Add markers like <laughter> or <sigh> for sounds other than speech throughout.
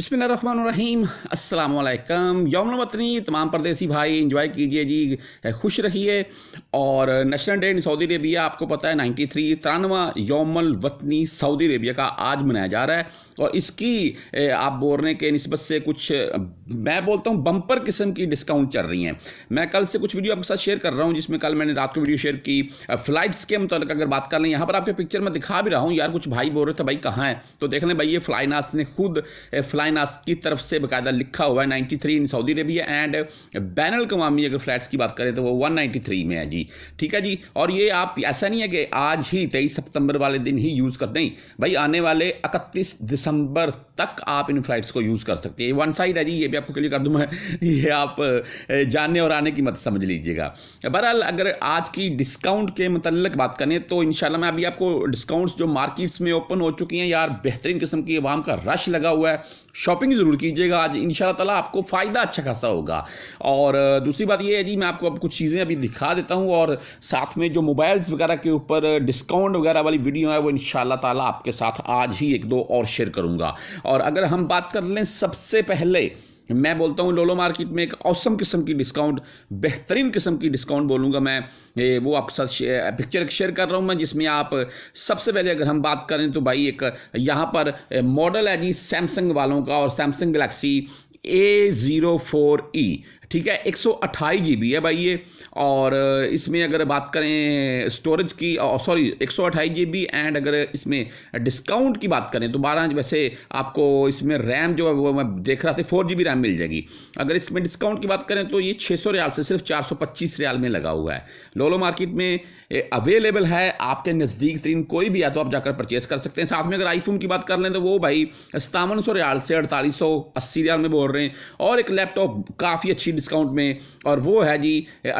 बिसमीम अल्लाम यौम वतनी तमाम परदेसी भाई इंजॉय कीजिए जी खुश रहिए और national day in Saudi Arabia आपको पता है नाइन्टी थ्री तिरानवा यौमल वतनी सऊदी अरेबिया का आज मनाया जा रहा है और इसकी आप बोलने के नस्बत से कुछ मैं बोलता हूँ बम्पर किस्म की डिस्काउंट चल रही हैं मैं कल से कुछ वीडियो आपके साथ शेयर कर रहा हूँ जिसमें कल मैंने रात को वीडियो शेयर की फ्लाइट्स के मतलब अगर बात कर लें यहाँ पर आपके पिक्चर में दिखा भी रहा हूँ यार कुछ भाई बोल रहे थे भाई कहाँ है तो देख लें भाई ये फ्लाइनास ने खुद फ्लाइनास की तरफ से बाकायदा लिखा हुआ है ninety in Saudi Arabia and बैन कवामी अगर फ्लाइट्स की बात करें तो वो वन में है जी ठीक है जी और ये आप ऐसा नहीं है कि आज ही तेईस सितंबर वाले दिन ही यूज़ कर नहीं भाई आने वाले इकतीस दिसंबर तक आप इन फ्लाइट्स को यूज़ कर सकते हैं वन साइड है जी ये भी आपको क्लियर कर दूँ मैं <laughs> ये आप जाने और आने की मत समझ लीजिएगा बहरहाल अगर आज की डिस्काउंट के मतलब बात करें तो इन मैं अभी आपको डिस्काउंट्स जो मार्केट्स में ओपन हो चुकी हैं यार बेहतरीन किस्म की आवाम का रश लगा हुआ है शॉपिंग ज़रूर कीजिएगा आज इन ताला आपको फ़ायदा अच्छा खासा होगा और दूसरी बात ये है जी मैं आपको अब कुछ चीज़ें अभी दिखा देता हूँ और साथ में जो मोबाइल्स वगैरह के ऊपर डिस्काउंट वगैरह वाली वीडियो है वो इन ताला आपके साथ आज ही एक दो और शेयर करूँगा और अगर हम बात कर लें सबसे पहले मैं बोलता हूँ लोलो मार्केट में एक औसम किस्म की डिस्काउंट बेहतरीन किस्म की डिस्काउंट बोलूँगा मैं ए, वो आपके साथ पिक्चर शेयर कर रहा हूँ मैं जिसमें आप सबसे पहले अगर हम बात करें तो भाई एक यहाँ पर मॉडल है जी सैमसंग वालों का और Samsung Galaxy A zero four E ठीक है एक सौ अट्ठाईस जी बी है भाई ये और इसमें अगर बात करें स्टोरेज की सॉरी एक सौ अट्ठाईस जी बी एंड अगर इसमें डिस्काउंट की बात करें तो बारह वैसे आपको इसमें रैम जो है वो मैं देख रहा था फोर जी बी रैम मिल जाएगी अगर इसमें डिस्काउंट की बात करें तो ये छः सौ रियाल से सिर्फ चार सौ पच्चीस रियाल में लगा हुआ है लोलो मार्केट में अवेलेबल है आपके नज़दीक तरीन कोई भी है तो आप जाकर परचेस कर सकते हैं साथ में अगर आईफोन की बात कर लें तो वो भाई सतावन सौ रियाल से अड़तालीस सौ अस्सी रियाल में बोल रहे हैं और एक लैपटॉप काफ़ी अच्छी डिस्काउंट में और वो है जी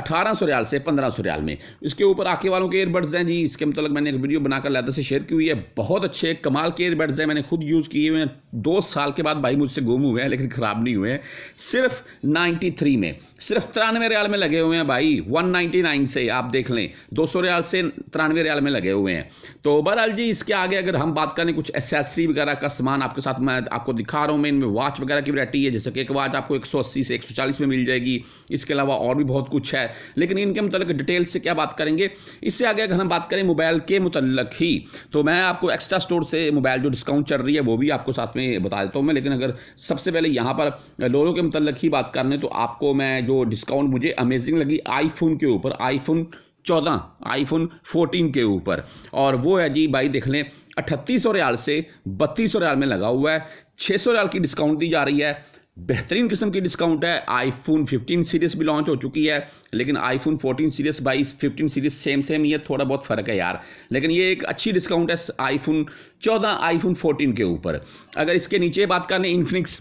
अठारह सौ रियाल से पंद्रह सौ रियाल में इसके ऊपर आके वालों के ईयरबड्स हैं जी इसके मतलब मैंने एक वीडियो बनाकर लादा से शेयर की हुई है बहुत अच्छे कमाल के ईयरबड्स हैं मैंने खुद यूज़ किए हुए हैं दो साल के बाद भाई मुझसे गुम हुए हैं लेकिन ख़राब नहीं हुए हैं सिर्फ नाइन्टी में सिर्फ तिरानवे रियाल में लगे हुए हैं भाई वन से आप देख लें दो रियाल से तिरानवे रियाल में लगे हुए हैं तो बहरहाल जी इसके आगे अगर हम बात करें कुछ एसेसरी वगैरह का सामान आपके साथ मैं आपको दिखा रहा हूँ मैं इनमें वॉच वगैरह की वरायटी है जैसे सके एक आवाज़ आपको 180 से 140 में मिल जाएगी इसके अलावा और भी बहुत कुछ है लेकिन इनके मतलब डिटेल से क्या बात करेंगे इससे आगे अगर हम बात करें मोबाइल के मुतल ही तो मैं आपको एक्स्ट्रा स्टोर से मोबाइल जो डिस्काउंट चल रही है वो भी आपको साथ में बता देता हूँ मैं लेकिन अगर सबसे पहले यहाँ पर लोलो के मुतल ही बात करने तो आपको मैं जो डिस्काउंट मुझे अमेजिंग लगी आईफोन के ऊपर आईफोन चौदह आईफोन फोर्टीन के ऊपर और वो है जी भाई देख लें अट्ठतीस सौ रियाल से बत्तीस सौ रियाल में लगा हुआ है छः सौ रियाल की डिस्काउंट दी जा रही है बेहतरीन किस्म की डिस्काउंट है आईफोन 15 सीरीज़ भी लॉन्च हो चुकी है लेकिन iPhone 14 series by 15 series same same ये थोड़ा बहुत फ़र्क है यार लेकिन ये एक अच्छी डिस्काउंट है आईफोन 14 आईफोन 14 के ऊपर अगर इसके नीचे बात करें इन्फिनिक्स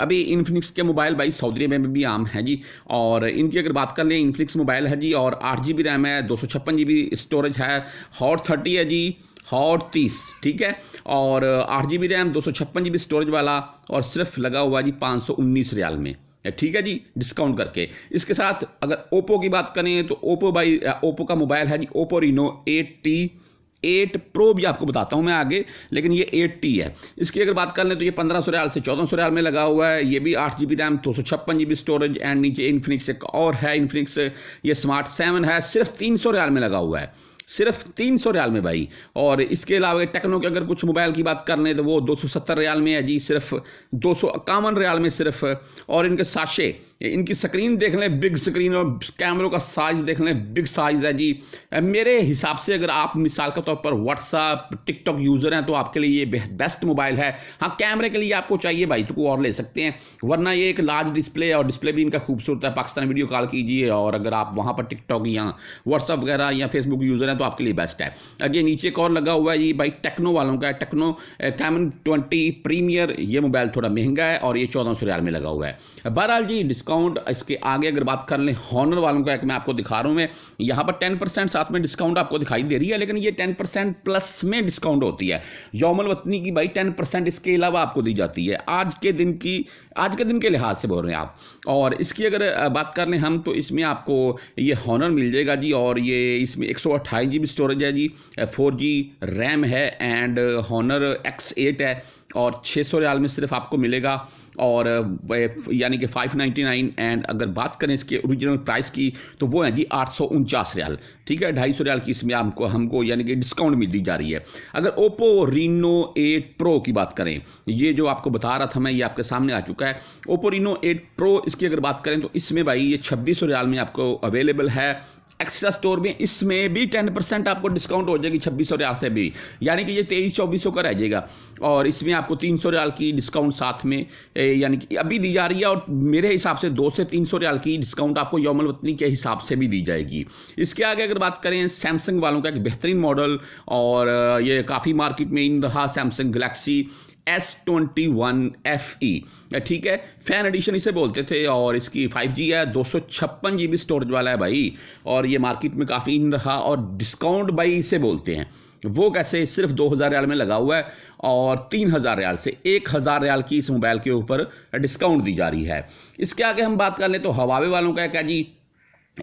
अभी इन्फिनिक्स के मोबाइल भाई सऊदी अरब में भी आम है जी और इनकी अगर बात कर लें इन्फिनिक्स मोबाइल है जी और आठ जी बी रैम है दो सौ छप्पन जी बी स्टोरेज है हॉट थर्टी है जी हॉट तीस ठीक है और आठ जी बी रैम दो सौ छप्पन जी बी स्टोरेज वाला और सिर्फ लगा हुआ जी पाँच सौ उन्नीस रियाल में ठीक है जी डिस्काउंट करके इसके साथ अगर ओप्पो की बात करें तो ओप्पो बाई ओप्पो का मोबाइल है जी Oppo Reno eight T eight pro भी आपको बताता हूं मैं आगे लेकिन ये एट टी है इसकी अगर बात कर लें तो ये पंद्रह सौ रियाल से चौदह सौ रियाल में लगा हुआ है ये भी आठ जी बी रैम दो सौ छप्पन जी बी स्टोरेज एंड नीचे इन्फिनिक्स एक और है इन्फिनिक्स ये स्मार्ट सेवन है सिर्फ तीन सौ रियाल में लगा हुआ है सिर्फ तीन सौ रियाल में भाई और इसके अलावा टेक्नो के अगर कुछ मोबाइल की बात कर लें तो वो दो सौ सत्तर रियाल में है जी सिर्फ दो सौ इक्यावन रियाल में सिर्फ और इनके साशे इनकी स्क्रीन देख लें बिग स्क्रीन और कैमरों का साइज़ देख लें बिग साइज़ है जी मेरे हिसाब से अगर आप मिसाल के तौर पर व्हाट्सअप टिकटॉक यूज़र हैं तो आपके लिए ये बेस्ट मोबाइल है हाँ कैमरे के लिए आपको चाहिए भाई तो कोई और ले सकते हैं वरना ये एक लार्ज डिस्प्ले और डिस्प्ले भी इनका खूबसूरत है पाकिस्तान वीडियो कॉल कीजिए और अगर आप वहाँ पर टिकटॉक या व्हाट्सअप वगैरह या फेसबुक यूज़र हैं तो आपके लिए बेस्ट है अगे नीचे एक और लगा हुआ है ये भाई टेक्नो वालों का टेक्नो कैमन ट्वेंटी प्रीमियर ये मोबाइल थोड़ा महंगा है और ये चौदह सौ में लगा हुआ है बहरहाल जी डिस्काउंट इसके आगे अगर बात कर लें हॉनर वालों का एक मैं आपको दिखा रहा हूँ मैं यहाँ पर टेन परसेंट साथ में डिस्काउंट आपको दिखाई दे रही है लेकिन ये टेन परसेंट प्लस में डिस्काउंट होती है यौमल वतनी की भाई टेन परसेंट इसके अलावा आपको दी जाती है आज के दिन की आज के दिन के लिहाज से बोल रहे हैं आप और इसकी अगर बात कर लें हम तो इसमें आपको ये हॉनर मिल जाएगा जी और ये इसमें एक सौ स्टोरेज है जी फोर रैम है एंड हॉनर एक्स एट है और छः सौ रियाल में सिर्फ आपको मिलेगा और यानी कि 599 एंड अगर बात करें इसके ओरिजिनल प्राइस की तो वो है जी आठ रियाल ठीक है ढाई सौ रियाल की इसमें हमको हमको यानी कि डिस्काउंट मिल दी जा रही है अगर ओप्पो रीनो एट प्रो की बात करें ये जो आपको बता रहा था मैं ये आपके सामने आ चुका है ओप्पो रीनो एट प्रो इसकी अगर बात करें तो इसमें भाई ये छब्बीस रियाल में आपको अवेलेबल है एक्स्ट्रा स्टोर में इसमें भी टेन परसेंट आपको डिस्काउंट हो जाएगी छब्बीस सौ रियाल से भी यानी कि ये तेईस चौबीस सौ का रह जाएगा और इसमें आपको तीन सौ रियाल की डिस्काउंट साथ में यानी कि अभी दी जा रही है और मेरे हिसाब से दो से तीन सौ रियाल की डिस्काउंट आपको यौमल वतनी के हिसाब से भी दी जाएगी इसके आगे अगर बात करें सैमसंग वालों का एक बेहतरीन मॉडल और ये काफ़ी मार्केट में इन रहा Samsung Galaxy S twenty one F E ठीक है फैन एडिशन इसे बोलते थे और इसकी फाइव जी है दो सौ छप्पन जी बी स्टोरेज वाला है भाई और ये मार्केट में काफ़ी इन रहा और डिस्काउंट भाई इसे बोलते हैं वो कैसे सिर्फ दो हज़ार रियाल में लगा हुआ है और तीन हज़ार रियाल से एक हज़ार रियाल की इस मोबाइल के ऊपर डिस्काउंट दी जा रही है इसके आगे हम बात कर लें तो हवावे वालों का क्या जी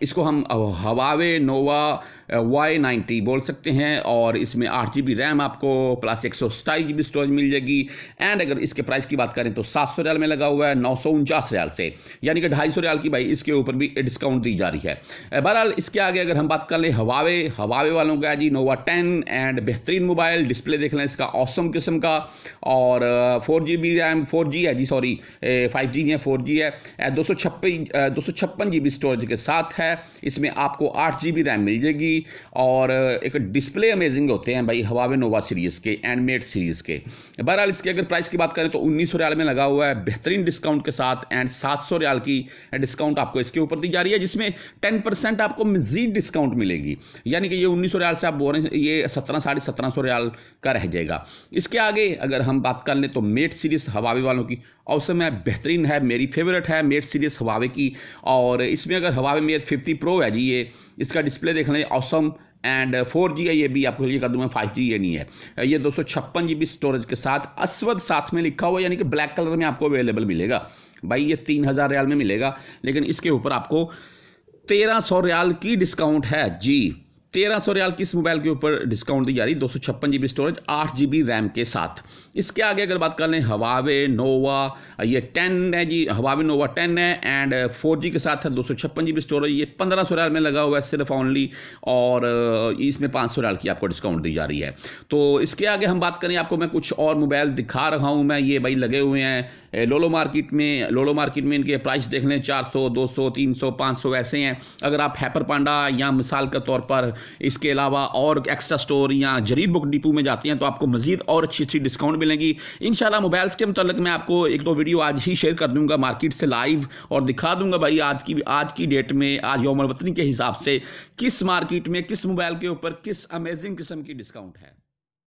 इसको हम हवावे नोवा वाई नाइन्टी बोल सकते हैं और इसमें आठ जी बी रैम आपको प्लस एक सौ सताईस जी बी स्टोरेज मिल जाएगी एंड अगर इसके प्राइस की बात करें तो सात सौ रियाल में लगा हुआ है नौ सौ उनचास रियाल से यानी कि ढाई सौ रियाल की भाई इसके ऊपर भी डिस्काउंट दी जा रही है बहरहाल इसके आगे अगर हम बात कर लें हवावे हवावे वालों का जी नोवा टेन एंड बेहतरीन मोबाइल डिस्प्ले देख लें इसका औसम किस्म का और four G B RAM four G है जी सॉरी फाइव जी है फोर जी है दो सौ छप्पन दो सौ छप्पन जी बी स्टोरेज के साथ है है इसमें आपको आठ जी रैम मिल जाएगी और एक डिस्प्ले अमेजिंग होते हैं भाई हवावे नोवा सीरीज़ के एंडमेड सीरीज़ के बहरहाल इसके अगर प्राइस की बात करें तो उन्नीस सौ में लगा हुआ है बेहतरीन डिस्काउंट के साथ एंड सात सौ रियाल की डिस्काउंट आपको इसके ऊपर दी जा रही है जिसमें टेन परसेंट आपको मजीद डिस्काउंट मिलेगी यानी कि ये उन्नीस सौ रियाल से आप बोल रहे हैं ये सत्रह साढ़े सत्रह सौ रियाल का रह जाएगा इसके आगे अगर हम बात कर लें तो मेट सीरीज़ हवावे वालों की औसम है बेहतरीन है मेरी फेवरेट है मेट सीरीज़ हवावे की और इसमें अगर हवावे मेट फिफ्टी प्रो है जी ये इसका डिस्प्ले देख लें औसम एंड फोर जी है ये भी आपको ये कर दूँ मैं फाइव जी ये नहीं है ये दो सौ छप्पन जी बी स्टोरेज के साथ अस्वद साथ में लिखा हुआ यानी कि ब्लैक कलर में आपको अवेलेबल मिलेगा भाई ये तीन हज़ार रियाल में मिलेगा लेकिन इसके ऊपर आपको तेरह सौ रियाल की डिस्काउंट है जी तेरह सौ रियाल की इस मोबाइल के ऊपर डिस्काउंट दी जा रही दो सौ छप्पन जी बी स्टोरेज आठ जी बी रैम के साथ इसके आगे अगर बात कर लें हवावे नोवा ये टेन है जी हवावे नोवा टेन है एंड फोर जी के साथ है दो सौ छप्पन जी बी स्टोरेज ये पंद्रह सौ रियाल में लगा हुआ है सिर्फ ऑनली और इसमें पाँच सौ रियाल की आपको डिस्काउंट दी जा रही है तो इसके आगे हम बात करें आपको मैं कुछ और मोबाइल दिखा रहा हूँ मैं ये भाई लगे हुए हैं लोलो मार्केट में लोलो मार्केट में इनके प्राइस देख लें चार सौ दो सौ तीन सौ पाँच सौ ऐसे हैं अगर आप हैपर पांडा या मिसाल के तौर पर इसके अलावा और एक्स्ट्रा स्टोर या जरीब बुक डिपो में जाती हैं तो आपको मजीद और अच्छी अच्छी डिस्काउंट मिलेंगी इन मोबाइल्स के मतलब मैं आपको एक दो वीडियो आज ही शेयर कर दूंगा मार्केट से लाइव और दिखा दूंगा भाई आज की आज की डेट में आज यौमर वतनी के हिसाब से किस मार्केट में किस मोबाइल के ऊपर किस अमेजिंग किस्म की डिस्काउंट है